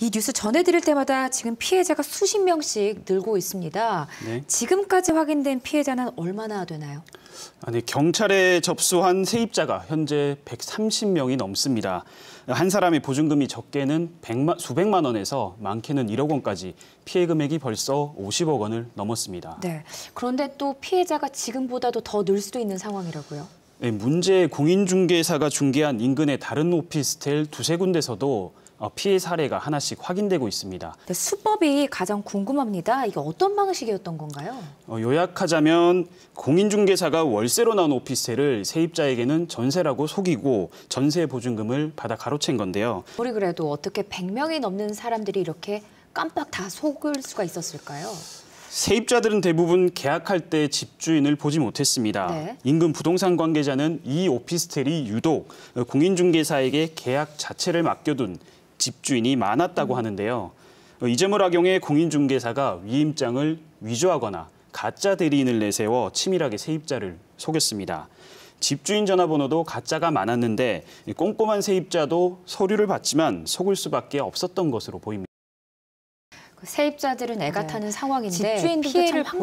이 뉴스 전해드릴 때마다 지금 피해자가 수십 명씩 늘고 있습니다. 네. 지금까지 확인된 피해자는 얼마나 되나요? 아니, 경찰에 접수한 세입자가 현재 130명이 넘습니다. 한 사람이 보증금이 적게는 100만, 수백만 원에서 많게는 1억 원까지 피해 금액이 벌써 50억 원을 넘었습니다. 네. 그런데 또 피해자가 지금보다도 더 늘 수도 있는 상황이라고요? 네, 문제 공인중개사가 중개한 인근의 다른 오피스텔 두세 군데서도 어, 피해 사례가 하나씩 확인되고 있습니다. 네, 수법이 가장 궁금합니다. 이게 어떤 방식이었던 건가요? 어, 요약하자면 공인중개사가 월세로 나온 오피스텔을 세입자에게는 전세라고 속이고 전세 보증금을 받아 가로챈 건데요. 우리 그래도 어떻게 100명이 넘는 사람들이 이렇게 깜빡 다 속을 수가 있었을까요? 세입자들은 대부분 계약할 때 집주인을 보지 못했습니다. 네. 임금 부동산 관계자는 이 오피스텔이 유독 공인중개사에게 계약 자체를 맡겨둔 집주인이 많았다고 음. 하는데요. 이재물 악용에 공인중개사가 위임장을 위조하거나 가짜 대리인을 내세워 치밀하게 세입자를 속였습니다. 집주인 전화번호도 가짜가 많았는데 꼼꼼한 세입자도 서류를 봤지만 속을 수밖에 없었던 것으로 보입니다. 그 세입자들은 애가 네. 타는 상황인데 집주인도 피해를 참...